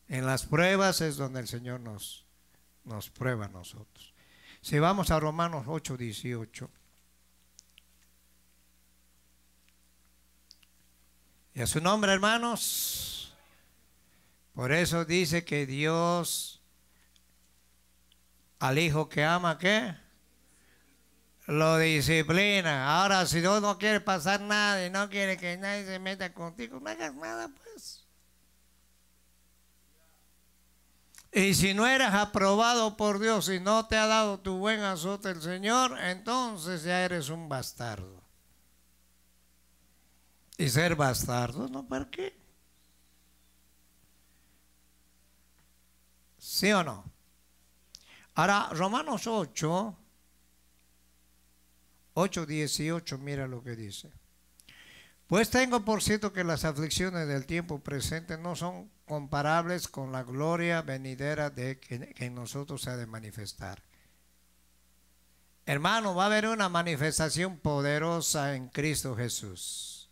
En las pruebas es donde el Señor nos, nos prueba a nosotros. Si vamos a Romanos 8, 18. Y a su nombre, hermanos. Por eso dice que Dios al hijo que ama, ¿qué? lo disciplina. Ahora, si no, no quiere pasar nada y no quiere que nadie se meta contigo, no hagas nada, pues. Y si no eres aprobado por Dios y no te ha dado tu buen azote el Señor, entonces ya eres un bastardo. Y ser bastardo, ¿no? ¿Por qué? ¿Sí o no? Ahora, Romanos 8, 8.18, mira lo que dice. Pues tengo por cierto que las aflicciones del tiempo presente no son comparables con la gloria venidera de que, que en nosotros se ha de manifestar. Hermano, va a haber una manifestación poderosa en Cristo Jesús.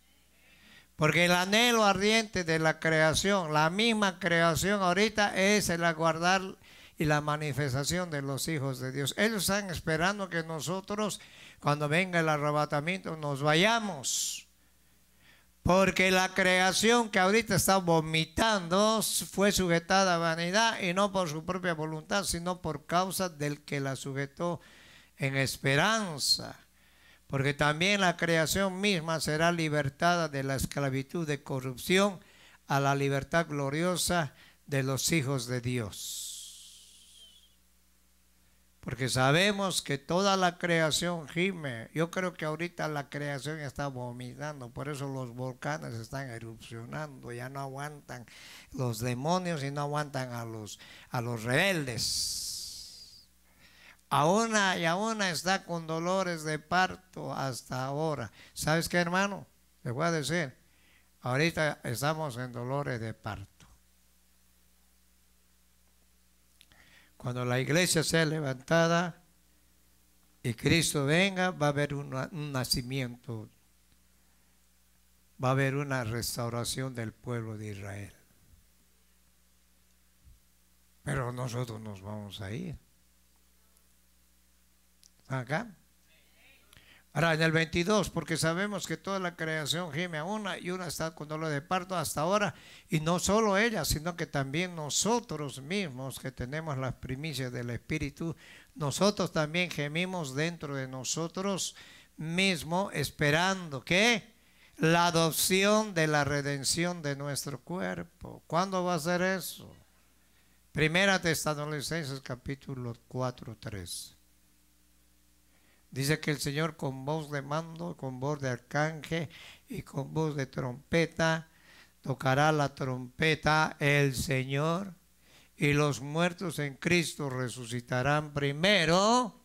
Porque el anhelo ardiente de la creación, la misma creación ahorita es el aguardar y la manifestación de los hijos de Dios. Ellos están esperando que nosotros cuando venga el arrebatamiento, nos vayamos. Porque la creación que ahorita está vomitando fue sujetada a vanidad y no por su propia voluntad, sino por causa del que la sujetó en esperanza. Porque también la creación misma será libertada de la esclavitud de corrupción a la libertad gloriosa de los hijos de Dios. Porque sabemos que toda la creación gime. Yo creo que ahorita la creación está vomitando, por eso los volcanes están erupcionando, ya no aguantan los demonios y no aguantan a los, a los rebeldes. A y aún está con dolores de parto hasta ahora. ¿Sabes qué, hermano? Te voy a decir, ahorita estamos en dolores de parto. Cuando la iglesia sea levantada y Cristo venga, va a haber un nacimiento, va a haber una restauración del pueblo de Israel. Pero nosotros nos vamos a ir. Acá. Ahora, en el 22, porque sabemos que toda la creación gime a una y una está con dolor de parto hasta ahora, y no solo ella, sino que también nosotros mismos que tenemos las primicias del Espíritu, nosotros también gemimos dentro de nosotros mismos esperando que la adopción de la redención de nuestro cuerpo. ¿Cuándo va a ser eso? Primera Testadolescencia, capítulo 4, 3. Dice que el Señor con voz de mando, con voz de arcángel y con voz de trompeta, tocará la trompeta el Señor y los muertos en Cristo resucitarán primero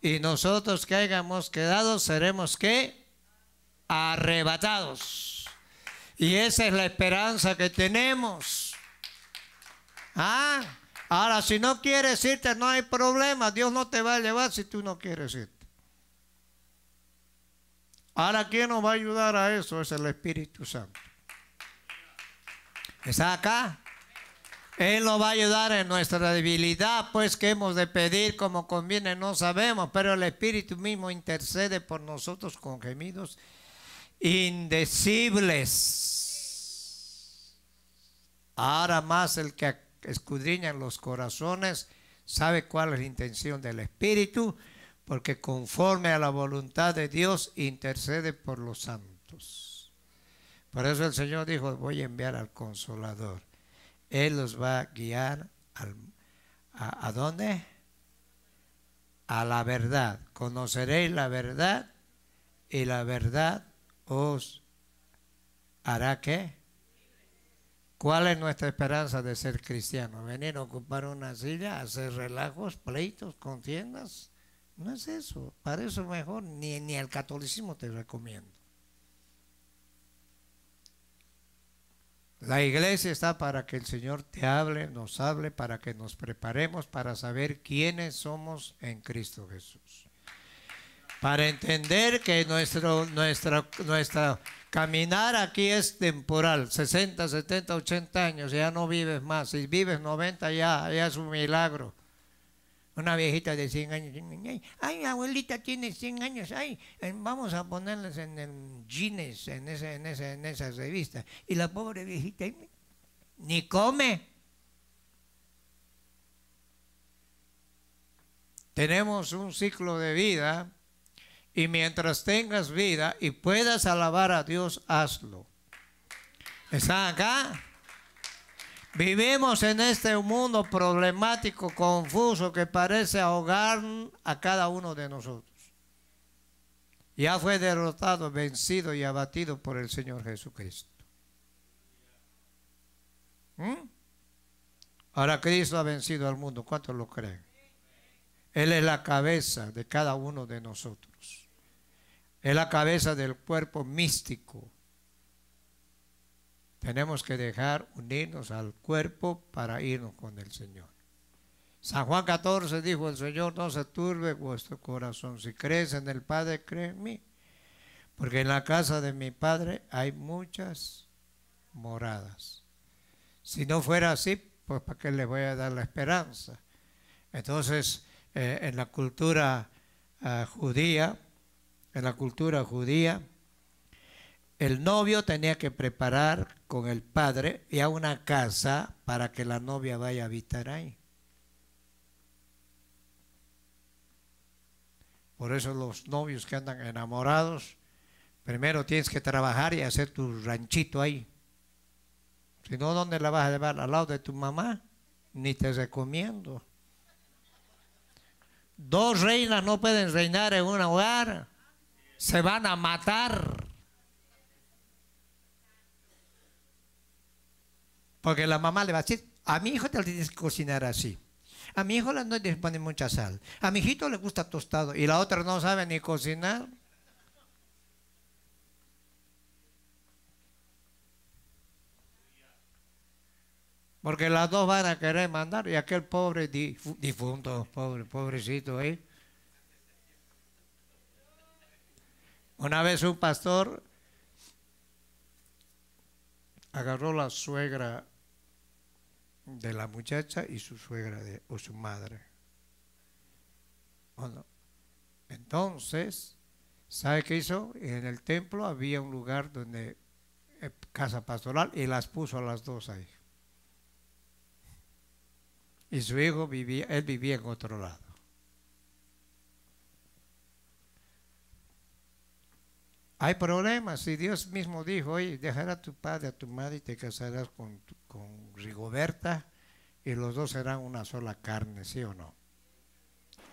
y nosotros que hayamos quedado seremos que arrebatados. Y esa es la esperanza que tenemos. Ah, ahora, si no quieres irte, no hay problema. Dios no te va a llevar si tú no quieres irte. Ahora, ¿quién nos va a ayudar a eso? Es el Espíritu Santo. ¿Está acá? Él nos va a ayudar en nuestra debilidad, pues que hemos de pedir como conviene, no sabemos, pero el Espíritu mismo intercede por nosotros con gemidos indecibles. Ahora más el que escudriña en los corazones sabe cuál es la intención del Espíritu, porque conforme a la voluntad de Dios intercede por los santos. Por eso el Señor dijo, voy a enviar al consolador. Él los va a guiar a, a dónde? A la verdad. Conoceréis la verdad y la verdad os hará qué? ¿Cuál es nuestra esperanza de ser cristiano? ¿Venir a ocupar una silla, hacer relajos, pleitos, contiendas? No es eso. Para eso mejor ni, ni el catolicismo te recomiendo. La iglesia está para que el Señor te hable, nos hable, para que nos preparemos para saber quiénes somos en Cristo Jesús. Para entender que nuestro, nuestra, nuestra caminar aquí es temporal, 60, 70, 80 años, ya no vives más. Si vives 90 ya es un milagro una viejita de 100 años, ay, abuelita eh, tiene 100 años, ay, vamos a ponerles en el jeans, en, ese, en, ese, en esas revistas. Y la pobre viejita ni come. Tenemos un ciclo de vida y mientras tengas vida y puedas alabar a Dios, hazlo. ¿Están acá? Vivimos en este mundo problemático, confuso, que parece ahogar a cada uno de nosotros. Ya fue derrotado, vencido y abatido por el Señor Jesucristo. ¿Mm? Ahora Cristo ha vencido al mundo, ¿cuántos lo creen? Él es la cabeza de cada uno de nosotros. Es la cabeza del cuerpo místico tenemos que dejar unirnos al cuerpo para irnos con el Señor. San Juan 14 dijo, el Señor no se turbe vuestro corazón. Si crees en el Padre, cree en mí. Porque en la casa de mi Padre hay muchas moradas. Si no fuera así, pues ¿para qué les voy a dar la esperanza? Entonces, eh, en la cultura ah, judía, en la cultura judía, el novio tenía que preparar con el padre ya una casa para que la novia vaya a habitar ahí. Por eso los novios que andan enamorados, primero tienes que trabajar y hacer tu ranchito ahí. Si no, ¿dónde la vas a llevar? ¿Al lado de tu mamá? Ni te recomiendo. Dos reinas no pueden reinar en un hogar. Se van a matar. Porque la mamá le va a decir, a mi hijo te lo tienes que cocinar así. A mi hijo no le pone mucha sal. A mi hijito le gusta tostado y la otra no sabe ni cocinar. Porque las dos van a querer mandar y aquel pobre difunto, pobre, pobrecito ¿eh? Una vez un pastor agarró la suegra de la muchacha y su suegra o su madre. Entonces, ¿sabe qué hizo? En el templo había un lugar donde eh, casa pastoral y las puso a las dos ahí. Y su hijo vivía, él vivía en otro lado. Hay problemas, si Dios mismo dijo, oye, dejará a tu padre, a tu madre y te casarás con, con Rigoberta y los dos serán una sola carne, ¿sí o no?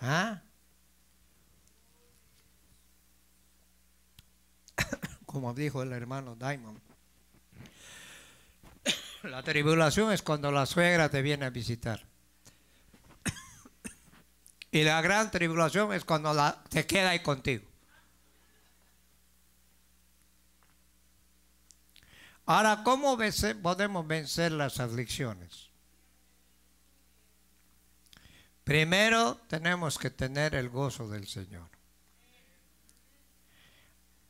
¿Ah? Como dijo el hermano Diamond, la tribulación es cuando la suegra te viene a visitar. Y la gran tribulación es cuando la, te queda ahí contigo. Ahora, ¿cómo podemos vencer las aflicciones? Primero tenemos que tener el gozo del Señor.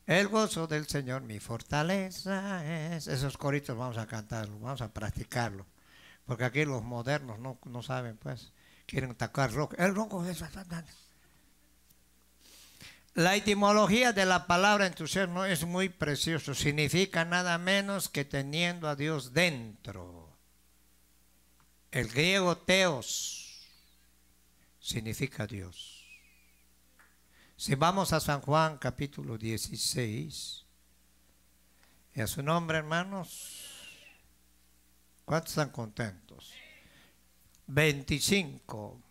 El gozo del Señor, mi fortaleza es. Esos coritos vamos a cantarlos, vamos a practicarlo. Porque aquí los modernos no, saben, pues, quieren tocar rock. El rock es la etimología de la palabra entusiasmo es muy precioso. Significa nada menos que teniendo a Dios dentro. El griego teos significa Dios. Si vamos a San Juan capítulo 16, y a su nombre hermanos, ¿cuántos están contentos? 25.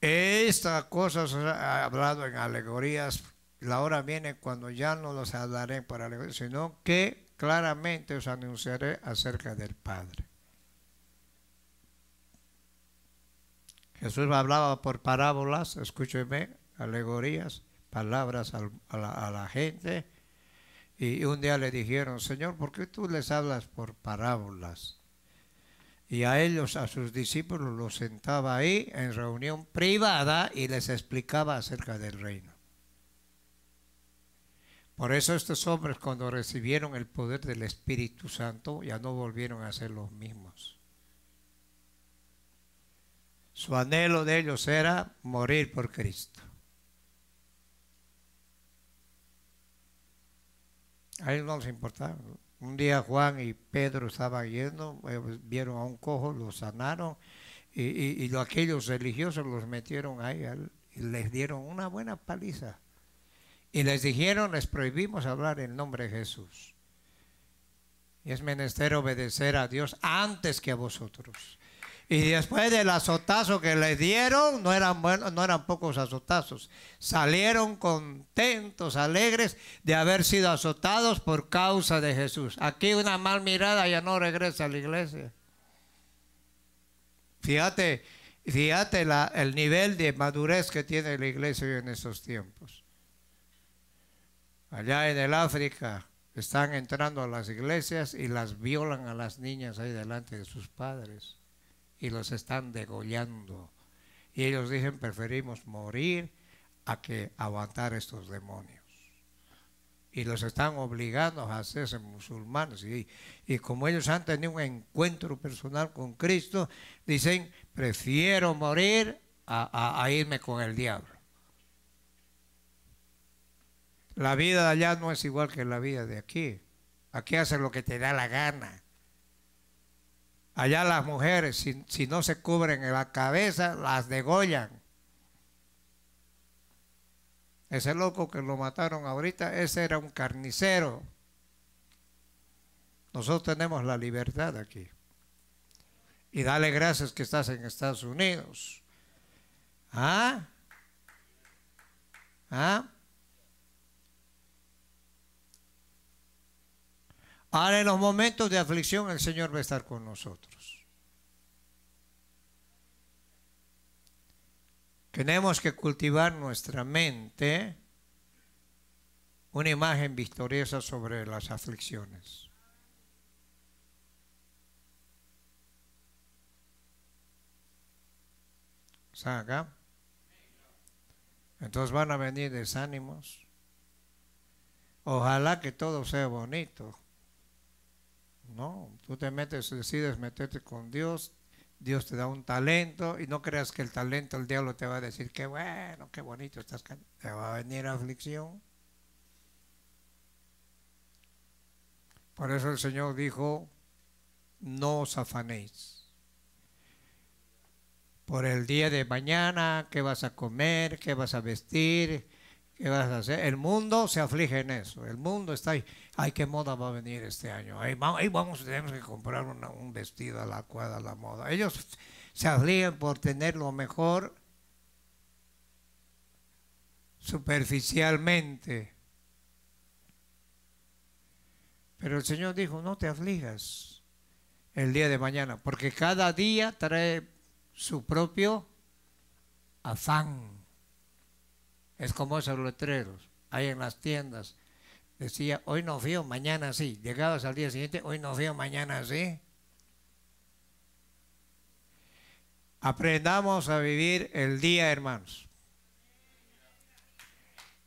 Esta cosa se ha hablado en alegorías. La hora viene cuando ya no los hablaré por alegorías, sino que claramente os anunciaré acerca del Padre. Jesús hablaba por parábolas, escúcheme, alegorías, palabras a la gente. Y un día le dijeron, Señor, ¿por qué tú les hablas por parábolas? y a ellos, a sus discípulos, los sentaba ahí en reunión privada y les explicaba acerca del reino. Por eso estos hombres cuando recibieron el poder del Espíritu Santo ya no volvieron a ser los mismos. Su anhelo de ellos era morir por Cristo. A ellos no les importaba. Un día Juan y Pedro estaban yendo, eh, pues, vieron a un cojo, lo sanaron y, aquellos religiosos los metieron ahí y les dieron una buena paliza. Y les dijeron, les prohibimos hablar en nombre de Jesús. Y es menester obedecer a Dios antes que a vosotros. Y después del azotazo que les dieron, no eran, buenos, no eran pocos azotazos. Salieron contentos, alegres de haber sido azotados por causa de Jesús. Aquí una mal mirada ya no regresa a la iglesia. Fíjate, fíjate el nivel de madurez que tiene la iglesia en estos tiempos. Allá en el África están entrando a las iglesias y las violan a las niñas ahí delante de sus padres y los están degollando. Y ellos dicen, preferimos morir a que aguantar estos demonios. Y los están obligando a hacerse musulmanes. Y, como ellos han tenido un encuentro personal con Cristo, dicen, prefiero morir a, a irme con el diablo. La vida de allá no es igual que la vida de aquí. Aquí haces lo que te da la gana. Allá las mujeres, si, no se cubren en la cabeza, las degollan. Ese loco que lo mataron ahorita, ese era un carnicero. Nosotros tenemos la libertad aquí. Y dale gracias que estás en Estados Unidos. ¿Ah? ¿Ah? para en los momentos de aflicción el Señor va a estar con nosotros. Tenemos que cultivar nuestra mente una imagen victoriosa sobre las aflicciones. ¿Están Entonces van a venir desánimos. Ojalá que todo sea bonito. ¿no? Tú te metes, decides meterte con Dios, Dios te da un talento y no creas que el talento el diablo te va a decir que bueno, qué bonito estás, te va a venir aflicción. Por eso el Señor dijo, no os afanéis. Por el día de mañana, qué vas a comer, qué vas a vestir, ¿Qué vas a hacer? El mundo se aflige en eso. El mundo está ahí. Ay, qué moda va a venir este año. Ahí vamos, tenemos que comprar un vestido a la cuadra, a la moda. Ellos se afligen por tener lo mejor superficialmente. Pero el Señor dijo, no te afligas el día de mañana, porque cada día trae su propio afán. Es como esos letreros, ahí en las tiendas. Decía, hoy no fío, mañana sí. Llegabas al día siguiente, hoy no fío, mañana sí. Aprendamos a vivir el día, hermanos.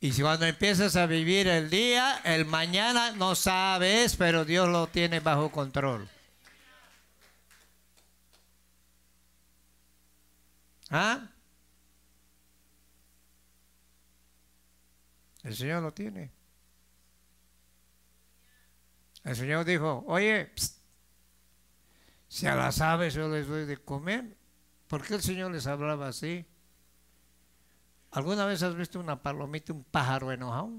Y si cuando empiezas a vivir el día, el mañana no sabes, pero Dios lo tiene bajo control. ¿Ah? El Señor lo tiene. El Señor dijo, oye, si a las aves yo les doy de comer, ¿por qué el Señor les hablaba así? ¿Alguna vez has visto una palomita, un pájaro enojado?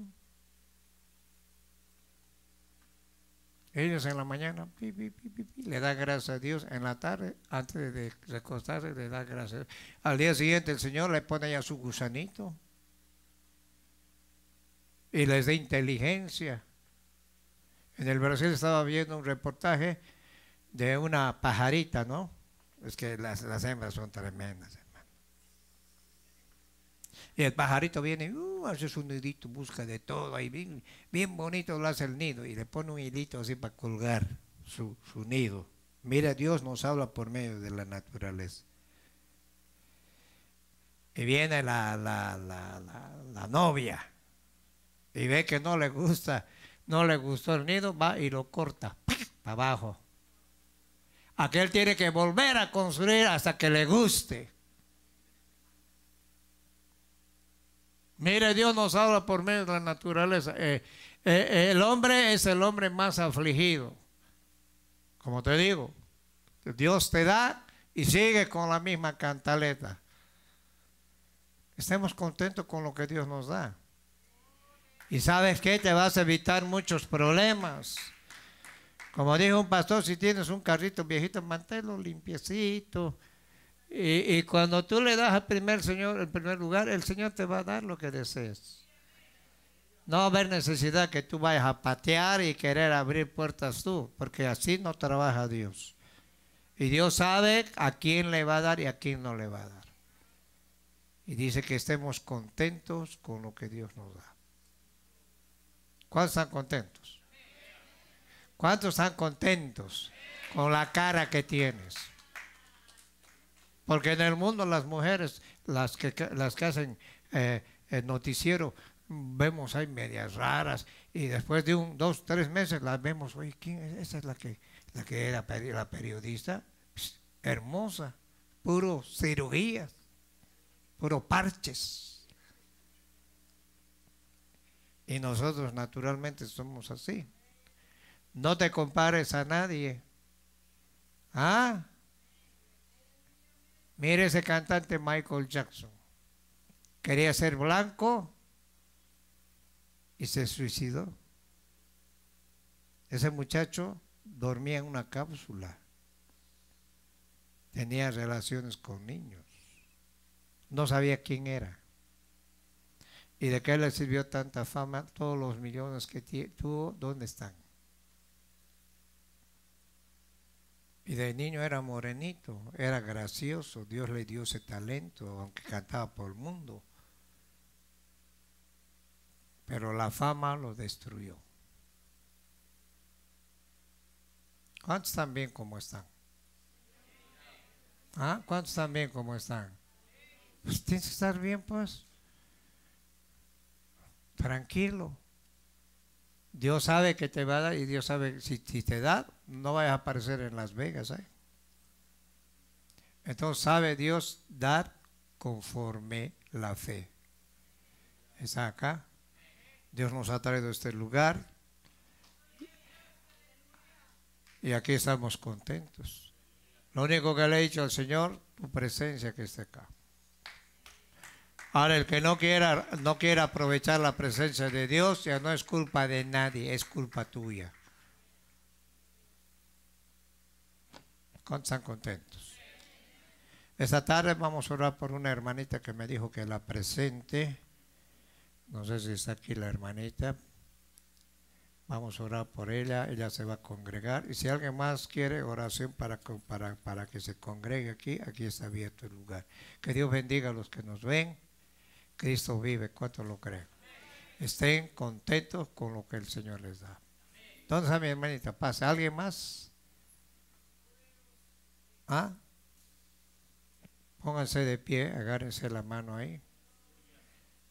Ellos en la mañana le da gracias a Dios, en la tarde, antes de recostarse, le da gracias. Al día siguiente el Señor le pone ya su gusanito y les dé inteligencia. En el Brasil estaba viendo un reportaje de una pajarita, ¿no? Es que las, hembras son tremendas, hermano. Y el pajarito viene, uh, hace su nidito, busca de todo, ahí bien, bien bonito lo hace el nido y le pone un hilito así para colgar su, su nido. Mira, Dios nos habla por medio de la naturaleza. Y viene la, la, la novia y ve que no le gusta, no le gustó el nido, va y lo corta para abajo. Aquel tiene que volver a construir hasta que le guste. Mire, Dios nos habla por medio de la naturaleza. Eh, eh, el hombre es el hombre más afligido. Como te digo, Dios te da y sigue con la misma cantaleta. Estemos contentos con lo que Dios nos da. Y sabes que te vas a evitar muchos problemas. Como dijo un pastor, si tienes un carrito viejito, manténlo limpiecito. Y, y, cuando tú le das al primer Señor, el primer lugar, el Señor te va a dar lo que desees. No va a haber necesidad que tú vayas a patear y querer abrir puertas tú, porque así no trabaja Dios. Y Dios sabe a quién le va a dar y a quién no le va a dar. Y dice que estemos contentos con lo que Dios nos da. ¿Cuántos están contentos? ¿Cuántos están contentos con la cara que tienes? Porque en el mundo las mujeres, las que, las que hacen eh, noticiero, vemos hay medias raras y después de un, dos, tres meses las vemos, oye, ¿quién es? Esa es la que, la que era la periodista, hermosa, puro cirugías, puro parches. Y nosotros naturalmente somos así. No te compares a nadie. ¿Ah? Mire ese cantante Michael Jackson. Quería ser blanco y se suicidó. Ese muchacho dormía en una cápsula. Tenía relaciones con niños. No sabía quién era y de qué le sirvió tanta fama, todos los millones que tuvo, ¿dónde están? Y de niño era morenito, era gracioso, Dios le dio ese talento, aunque cantaba por el mundo. Pero la fama lo destruyó. ¿Cuántos están bien como están? ¿Ah? ¿Cuántos están bien como están? Pues tienes que estar bien, pues tranquilo. Dios sabe que te va a dar y Dios sabe si, si te da, no vayas a aparecer en Las Vegas. ¿eh? Entonces sabe Dios dar conforme la fe. Está acá. Dios nos ha traído a este lugar. Y aquí estamos contentos. Lo único que le he dicho al Señor, tu presencia que está acá. Ahora, el que no quiera, no quiera aprovechar la presencia de Dios, ya no es culpa de nadie, es culpa tuya. ¿Están contentos? Esta tarde vamos a orar por una hermanita que me dijo que la presente. No sé si está aquí la hermanita. Vamos a orar por ella, ella se va a congregar. Y si alguien más quiere oración para, para que se congregue aquí, aquí está abierto el lugar. Que Dios bendiga a los que nos ven. Cristo vive, ¿cuántos lo creen? Estén contentos con lo que el Señor les da. Entonces, a mi hermanita, pasa. ¿Alguien más? ¿Ah? Pónganse de pie, agárrense la mano ahí.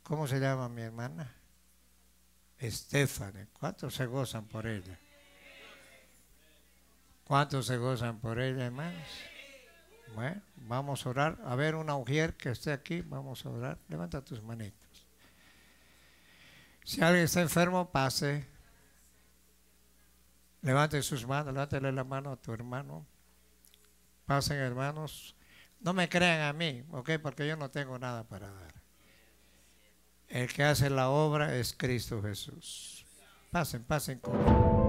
¿Cómo se llama mi hermana? Estefane. ¿Cuántos se gozan por ella? ¿Cuántos se gozan por ella, hermanos? vamos a orar. A ver, una mujer que esté aquí, vamos a orar. Levanta tus manitos. Si alguien está enfermo, pase. Levante sus manos, Levántele la mano a tu hermano. Pasen, hermanos. No me crean a mí, ¿ok? Porque yo no tengo nada para dar. El que hace la obra es Cristo Jesús. Pasen, pasen conmigo